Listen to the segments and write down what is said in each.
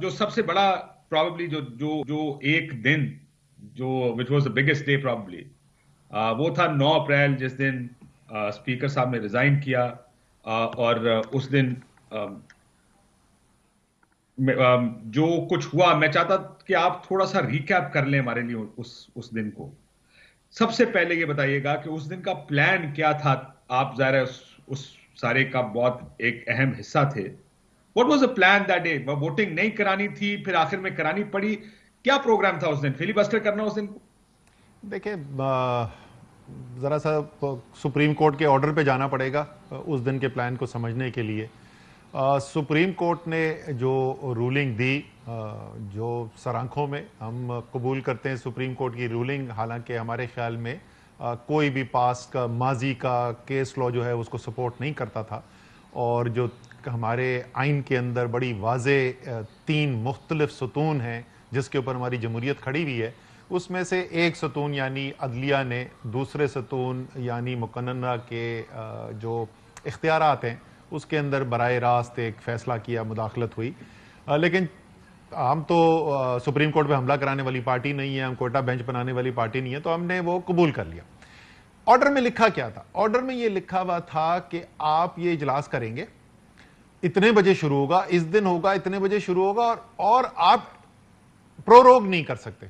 जो सबसे बड़ा प्रॉब्ली जो जो जो एक दिन जो which was the biggest day probably वो था 9 अप्रैल जिस दिन स्पीकर साहब ने रिजाइन किया और उस दिन जो कुछ हुआ मैं चाहता कि आप थोड़ा सा रिकैप कर लें हमारे लिए उस उस दिन को सबसे पहले ये बताइएगा कि उस दिन का प्लान क्या था आप ज़ाहिर उस, उस सारे का बहुत एक अहम हिस्सा थे what was a plan that day voting नहीं करानी थी फिर आखिर में करानी पड़ी क्या प्रोग्राम था उस दिन फिलीबस्टर करना उस दिन देखिए ज़रा सा सुप्रीम कोर्ट के ऑर्डर पे जाना पड़ेगा उस दिन के प्लान को समझने के लिए आ, सुप्रीम कोर्ट ने जो रूलिंग दी आ, जो सरांखों में हम कबूल करते हैं सुप्रीम कोर्ट की रूलिंग हालांकि हमारे ख्याल में आ, कोई भी पास का माजी का केस लॉ जो है उसको सपोर्ट नहीं करता था और जो हमारे आइन के अंदर बड़ी वाज तीन मुख्तलिफ सतून हैं जिसके ऊपर हमारी जमूरीत खड़ी हुई है उसमें से एक सतून यानी अदलिया ने दूसरे सतून यानी मुकन्ना के जो इख्तियार हैं उसके अंदर बर रास्त एक फ़ैसला किया मुदाखलत हुई लेकिन हम तो सुप्रीम कोर्ट पे हमला कराने वाली पार्टी नहीं है हम कोटा बेंच बनाने वाली पार्टी नहीं है तो हमने वो कबूल कर लिया ऑर्डर में लिखा क्या था ऑर्डर में ये लिखा हुआ था कि आप ये इजलास करेंगे इतने बजे शुरू होगा इस दिन होगा इतने बजे शुरू होगा और, और आप प्रोरोग नहीं कर सकते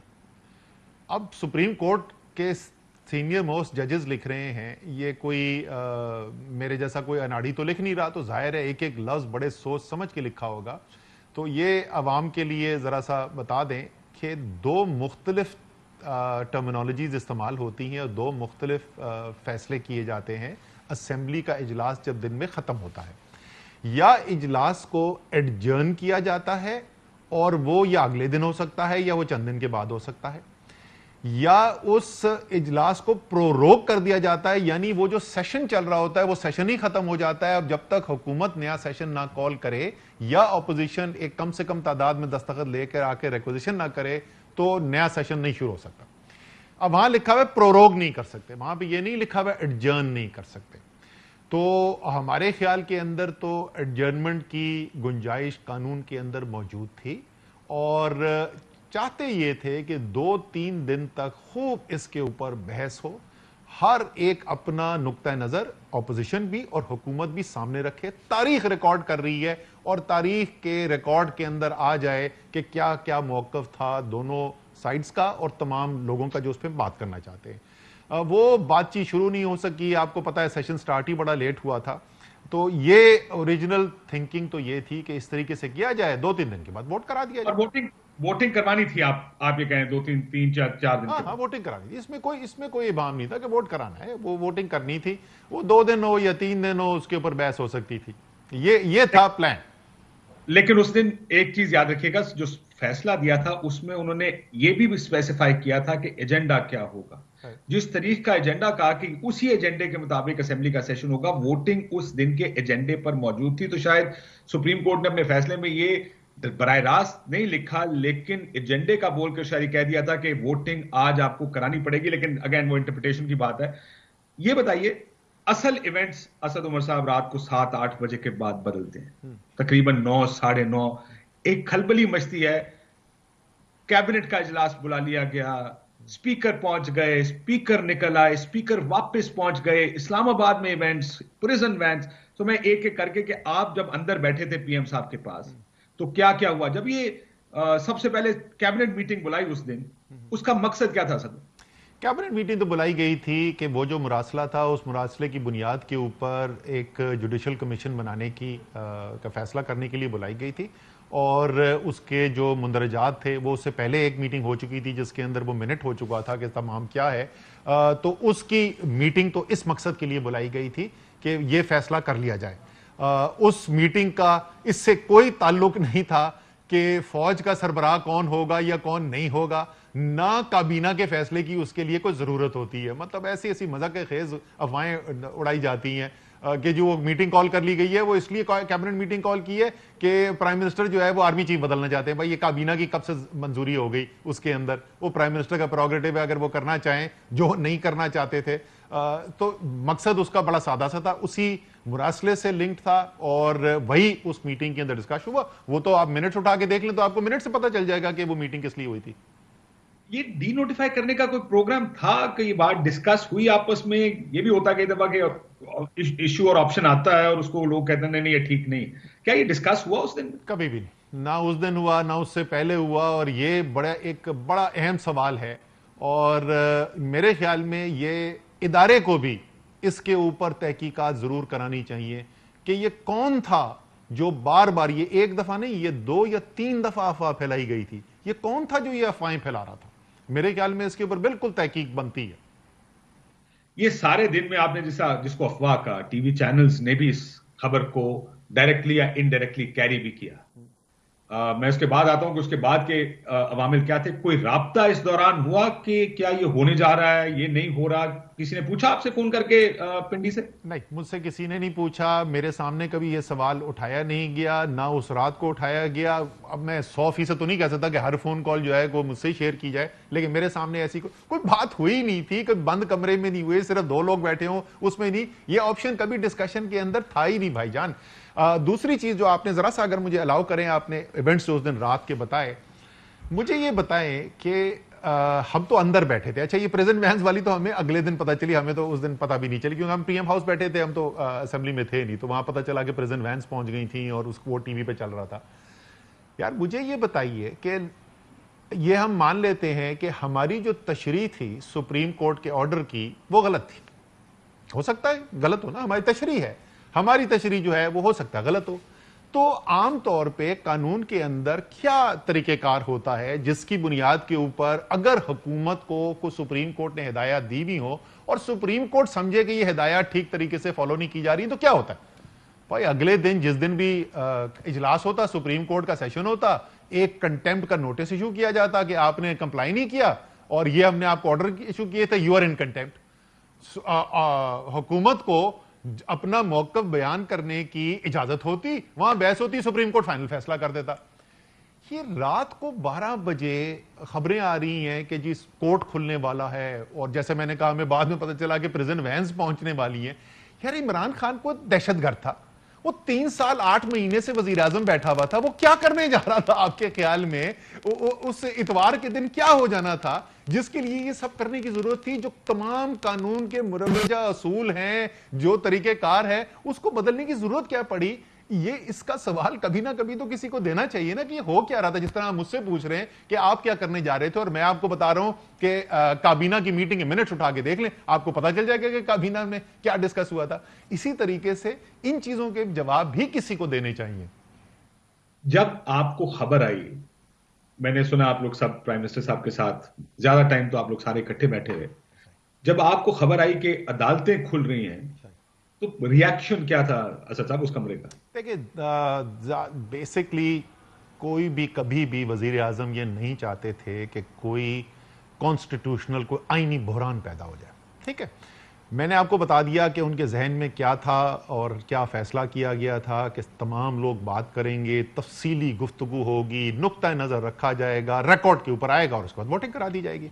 अब सुप्रीम कोर्ट के सीनियर मोस्ट जजेस लिख रहे हैं ये कोई आ, मेरे जैसा कोई अनाड़ी तो लिख नहीं रहा तो जाहिर है एक एक लफ्ज बड़े सोच समझ के लिखा होगा तो ये आवाम के लिए ज़रा सा बता दें कि दो मुख्तलिफ टर्मिनोलॉजीज इस्तेमाल होती हैं और दो मुख्तलिफ फैसले किए जाते हैं असेंबली का इजलास जब दिन में ख़त्म होता है या इजलास को एडजर्न किया जाता है और वो या अगले दिन हो सकता है या वो चंद दिन के बाद हो सकता है या उस इजलास को प्रोरोग कर दिया जाता है यानी वो जो सेशन चल रहा होता है वो सेशन ही खत्म हो जाता है अब जब तक हुकूमत नया सेशन ना कॉल करे या अपोजिशन एक कम से कम तादाद में दस्तखत लेकर आके रिक्वेजिशन ना करे तो नया सेशन नहीं शुरू हो सकता अब वहां लिखा हुआ प्रोरोग नहीं कर सकते वहां पे ये नहीं लिखा हुआ एडजर्न नहीं कर सकते तो हमारे ख्याल के अंदर तो एडजर्नमेंट की गुंजाइश कानून के अंदर मौजूद थी और चाहते ये थे कि दो तीन दिन तक खूब इसके ऊपर बहस हो हर एक अपना नुकता नज़र अपोजिशन भी और हुकूमत भी सामने रखे तारीख रिकॉर्ड कर रही है और तारीख के रिकॉर्ड के अंदर आ जाए कि क्या क्या मौकफ था दोनों साइड्स का और तमाम लोगों का जो उस पर बात करना चाहते हैं वो बातचीत शुरू नहीं हो सकी आपको पता है सेशन स्टार्ट ही बड़ा लेट हुआ था तो ये ओरिजिनल थिंकिंग तो ये थी कि इस तरीके से किया जाए दो तीन दिन के बाद वोट करा दिया जाए वोटिंग वोटिंग करवानी थी आप आप ये कहें दो तीन तीन चार चार दिन हाँ हाँ वोटिंग करानी थी इसमें कोई इसमें कोई इबाम नहीं था कि वोट कराना है वो वोटिंग करनी थी वो दो दिन हो या तीन दिन हो उसके ऊपर बहस हो सकती थी ये ये था प्लान लेकिन उस दिन एक चीज याद रखिएगा जो फैसला दिया था उसमें उन्होंने ये भी, स्पेसिफाई किया था कि एजेंडा क्या होगा जिस तरीक का एजेंडा कहा कि उसी एजेंडे के मुताबिक असेंबली का सेशन होगा वोटिंग उस दिन के एजेंडे पर मौजूद थी तो शायद सुप्रीम कोर्ट ने अपने फैसले में ये बर रास्त नहीं लिखा लेकिन एजेंडे का बोलकर शायद कह दिया था कि वोटिंग आज आपको करानी पड़ेगी लेकिन अगेन वो इंटरप्रिटेशन की बात है ये बताइए असल इवेंट्स असद उमर साहब रात को सात आठ बजे के बाद बदलते हैं हम्म। तकरीबन नौ साढ़े नौ एक खलबली मचती है कैबिनेट का इजलास बुला लिया गया स्पीकर पहुंच गए स्पीकर निकल आए स्पीकर वापस पहुंच गए इस्लामाबाद में इवेंट्स प्रिजन इवेंट्स तो मैं एक एक करके कि आप जब अंदर बैठे थे पीएम साहब के पास तो क्या क्या हुआ जब ये आ, सबसे पहले कैबिनेट मीटिंग बुलाई उस दिन उसका मकसद क्या था सर कैबिनेट मीटिंग तो बुलाई गई थी कि वो जो मुरासला था उस मुरासले की बुनियाद के ऊपर एक जुडिशल कमीशन बनाने की आ, का फैसला करने के लिए बुलाई गई थी और उसके जो मंदरजात थे वो उससे पहले एक मीटिंग हो चुकी थी जिसके अंदर वो मिनट हो चुका था कि तमाम क्या है तो उसकी मीटिंग तो इस मकसद के लिए बुलाई गई थी कि ये फैसला कर लिया जाए उस मीटिंग का इससे कोई ताल्लुक नहीं था कि फौज का सरबराह कौन होगा या कौन नहीं होगा ना काबीना के फैसले की उसके लिए कोई ज़रूरत होती है मतलब ऐसी ऐसी मजाक के खेज अफवाहें उड़ाई जाती हैं कि जो मीटिंग कॉल कर ली गई है वो इसलिए कैबिनेट मीटिंग कॉल की है कि प्राइम मिनिस्टर जो है वो आर्मी चीफ बदलना चाहते हैं भाई ये काबीना की कब से मंजूरी हो गई उसके अंदर वो प्राइम मिनिस्टर का प्रोग्रेटिव है अगर वो करना चाहें जो नहीं करना चाहते थे तो मकसद उसका बड़ा सादा सा था उसी मुरासले से लिंक्ड था और वही उस मीटिंग के अंदर डिस्कश हुआ वो तो आप मिनट उठा के देख लें तो आपको मिनट से पता चल जाएगा कि वो मीटिंग किस लिए हुई थी ये डी नोटिफाई करने का कोई प्रोग्राम था कि बात डिस्कस हुई आपस में ये भी होता कई दफा कि इश्यू और ऑप्शन आता है और उसको लोग कहते हैं नहीं ये ठीक नहीं क्या ये डिस्कस हुआ उस दिन कभी भी नहीं ना उस दिन हुआ ना उससे पहले हुआ और ये बड़ा एक बड़ा अहम सवाल है और मेरे ख्याल में ये इदारे को भी इसके ऊपर तहकीकात ज़रूर करानी चाहिए कि ये कौन था जो बार बार ये एक दफ़ा नहीं ये दो या तीन दफ़ा अफवाह फैलाई गई थी ये कौन था जो ये अफवाहें फैला रहा था मेरे ख्याल में इसके ऊपर बिल्कुल तहकीक बनती है ये सारे दिन में आपने जैसा जिसको अफवाह कहा टीवी चैनल्स ने भी इस खबर को डायरेक्टली या इनडायरेक्टली कैरी भी किया मैं उसके बाद आता हूं कि उसके बाद के अवामिल क्या थे कोई रबता इस दौरान हुआ कि क्या ये होने जा रहा है ये नहीं हो रहा किसी ने पूछा आपसे फोन करके पिंडी से नहीं मुझसे किसी ने नहीं पूछा मेरे सामने कभी ये सवाल उठाया नहीं गया ना उस रात को उठाया गया अब मैं सौ फीसद तो नहीं कह सकता कि हर फोन कॉल जो है वो मुझसे शेयर की जाए लेकिन मेरे सामने ऐसी को, कोई बात हुई नहीं थी कोई बंद कमरे में नहीं हुए सिर्फ दो लोग बैठे हों उसमें नहीं ये ऑप्शन कभी डिस्कशन के अंदर था ही नहीं भाईजान आ, दूसरी चीज जो आपने जरा सा अगर मुझे अलाउ करें आपने इवेंट्स जो उस दिन रात के बताए मुझे ये बताएं कि हम तो अंदर बैठे थे अच्छा ये प्रेजेंट मैं वाली तो हमें अगले दिन पता चली हमें तो उस दिन पता भी नहीं चली क्योंकि हम पीएम हाउस बैठे थे हम तो असेंबली में थे नहीं तो वहां पता चला कि प्रेजेंट वैंस पहुंच गई थी और उसको वो टीवी पे चल रहा था यार मुझे ये बताइए कि ये हम मान लेते हैं कि हमारी जो तशरी थी सुप्रीम कोर्ट के ऑर्डर की वो गलत थी हो सकता है गलत हो ना हमारी तशरी है हमारी तशरी जो है वो हो सकता गलत हो तो आम तौर पे कानून के अंदर क्या तरीकेकार होता है जिसकी बुनियाद के ऊपर अगर हुकूमत को कुछ सुप्रीम कोर्ट ने हिदायत दी भी हो और सुप्रीम कोर्ट समझे कि ये हिदायत ठीक तरीके से फॉलो नहीं की जा रही तो क्या होता है भाई अगले दिन जिस दिन भी इजलास होता सुप्रीम कोर्ट का सेशन होता एक कंटेम्प्ट का नोटिस इशू किया जाता कि आपने कंप्लाई नहीं किया और ये हमने आपको ऑर्डर इशू किए थे यू आर इन कंटेम्प्ट हुकूमत को अपना मौकफ बयान करने की इजाजत होती वहां बहस होती सुप्रीम कोर्ट फाइनल फैसला कर देता ये रात को 12 बजे खबरें आ रही हैं कि जी कोर्ट खुलने वाला है और जैसे मैंने कहा हमें बाद में पता चला कि प्रिजन वैंस पहुंचने वाली है यार इमरान खान को दहशतगर्द था वो तीन साल आठ महीने से वजीर आजम बैठा हुआ था वो क्या करने जा रहा था आपके ख्याल में उस इतवार के दिन क्या हो जाना था जिसके लिए ये सब करने की जरूरत थी जो तमाम कानून के मुरवजा असूल हैं जो तरीकेकार है उसको बदलने की जरूरत क्या पड़ी ये इसका सवाल कभी ना कभी तो किसी को देना चाहिए ना कि हो क्या रहा था जिस तरह आप मुझसे पूछ रहे हैं कि आप क्या करने जा रहे थे और मैं आपको बता रहा हूं कि काबीना की मीटिंग मिनट उठा के देख लें आपको पता चल जाएगा कि काबीना में क्या डिस्कस हुआ था इसी तरीके से इन चीजों के जवाब भी किसी को देने चाहिए जब आपको खबर आई मैंने सुना आप लोग सब प्राइम मिनिस्टर साहब के साथ ज्यादा टाइम तो आप लोग सारे इकट्ठे बैठे हुए जब आपको खबर आई कि अदालतें खुल रही हैं तो रिएक्शन क्या था असद अच्छा साहब उस कमरे का देखिए बेसिकली कोई भी कभी भी वजीर अजम ये नहीं चाहते थे कि कोई कॉन्स्टिट्यूशनल कोई आईनी बहरान पैदा हो जाए ठीक है मैंने आपको बता दिया कि उनके जहन में क्या था और क्या फ़ैसला किया गया था कि तमाम लोग बात करेंगे तफसीली गुफ्तु होगी नुकता नज़र रखा जाएगा रिकॉर्ड के ऊपर आएगा और उसके बाद वोटिंग करा दी जाएगी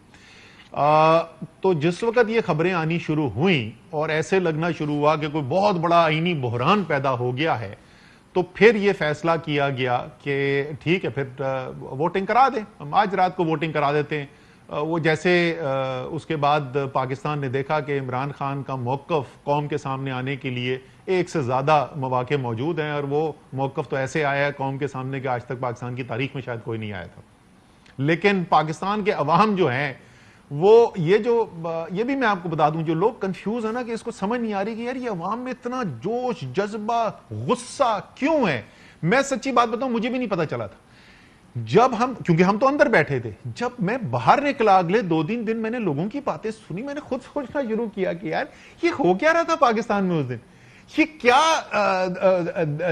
आ, तो जिस वक्त ये खबरें आनी शुरू हुई और ऐसे लगना शुरू हुआ कि कोई बहुत बड़ा आइनी बहरान पैदा हो गया है तो फिर ये फैसला किया गया कि ठीक है फिर वोटिंग करा दें हम आज रात को वोटिंग करा देते हैं वो जैसे उसके बाद पाकिस्तान ने देखा कि इमरान खान का मौक़ कौम के सामने आने के लिए एक से ज़्यादा मौाक़े मौजूद हैं और वो मौक़ तो ऐसे आया है कौम के सामने कि आज तक पाकिस्तान की तारीख में शायद कोई नहीं आया था लेकिन पाकिस्तान के अवाम जो हैं वो ये जो ये भी मैं आपको बता दूं जो लोग कंफ्यूज है ना कि इसको समझ नहीं आ रही कि यार ये अवाम में इतना जोश जज्बा गुस्सा क्यों है मैं सच्ची बात बताऊं मुझे भी नहीं पता चला था जब हम क्योंकि हम तो अंदर बैठे थे जब मैं बाहर निकला अगले दो तीन दिन, दिन मैंने लोगों की बातें सुनी मैंने खुद सोचना शुरू किया कि यार ये हो क्या रहा था पाकिस्तान में उस दिन ये क्या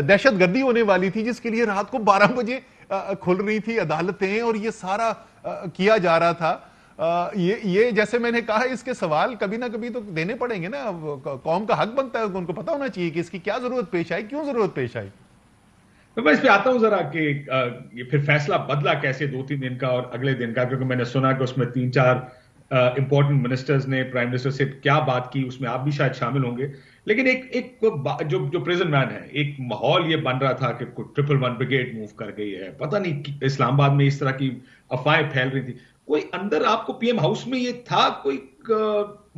दहशत गर्दी होने वाली थी जिसके लिए रात को 12 बजे खुल रही थी अदालतें और ये सारा आ, किया जा रहा था आ, ये ये जैसे मैंने कहा इसके सवाल कभी ना कभी तो देने पड़ेंगे ना कौम का हक बनता है उनको पता होना चाहिए कि इसकी क्या जरूरत पेश आई क्यों जरूरत पेश आई मैं इस पे आता हूं जरा कि ये फिर फैसला बदला कैसे दो तीन दिन का और अगले दिन का क्योंकि मैंने सुना कि उसमें तीन चार इंपॉर्टेंट मिनिस्टर्स ने प्राइम मिनिस्टर से क्या बात की उसमें आप भी शायद शामिल होंगे लेकिन एक एक जो जो प्रेजेंट मैन है एक माहौल ये बन रहा था कि ट्रिपल वन ब्रिगेड मूव कर गई है पता नहीं इस्लामाबाद में इस तरह की अफवाहें फैल रही थी कोई अंदर आपको पीएम हाउस में ये था कोई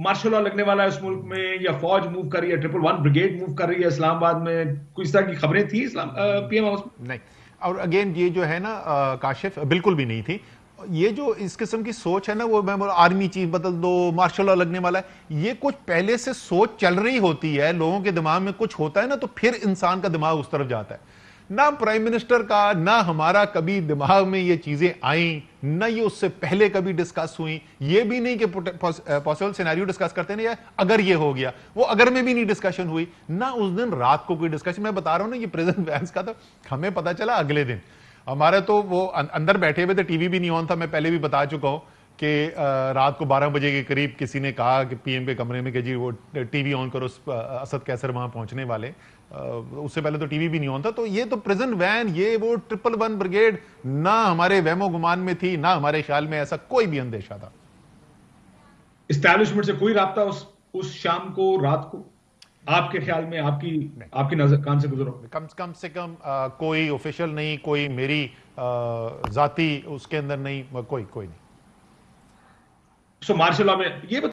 मार्शल लॉ लगने वाला है उस मुल्क में या फौज मूव कर रही है ट्रिपल वन ब्रिगेड मूव कर रही है इस्लामाबाद में कुछ तरह की खबरें थी इस्लाम एम हाउस में नहीं और अगेन ये जो है ना काशिफ बिल्कुल भी नहीं थी ये जो इस किस्म की सोच है ना वो मैं आर्मी चीफ बदल दो मार्शल लॉ लगने वाला है ये कुछ पहले से सोच चल रही होती है लोगों के दिमाग में कुछ होता है ना तो फिर इंसान का दिमाग उस तरफ जाता है ना प्राइम मिनिस्टर का ना हमारा कभी दिमाग में ये चीजें आई ना ये उससे पहले कभी डिस्कस हुई ये भी नहीं कि पॉसिबल सिनेरियो डिस्कस करते नहीं अगर ये हो गया वो अगर में भी नहीं डिस्कशन हुई ना उस दिन रात को कोई डिस्कशन मैं बता रहा हूं ना ये प्रेजेंट वैंस का तो हमें पता चला अगले दिन हमारे तो वो अं-, अंदर बैठे हुए थे टीवी भी नहीं ऑन था मैं पहले भी बता चुका हूं कि रात को 12 बजे के करीब किसी ने कहा कि पीएम के कमरे में कि जी वो टीवी ऑन करो असद कैसर वहां पहुंचने वाले उससे पहले तो टीवी भी नहीं होता तो ये तो प्रेजेंट वैन ये वो ट्रिपल वन ब्रिगेड ना हमारे वहमो गुमान में थी ना हमारे ख्याल में ऐसा कोई भी अंदेशा था इस्टेब्लिशमेंट से कोई रहा उस उस शाम को रात को आपके ख्याल में आपकी आपकी नजर कान से गुजरो कम से कम से कम आ, कोई ऑफिशियल नहीं कोई मेरी जाती उसके अंदर नहीं कोई कोई नहीं सो so, मार्शल लॉ में ये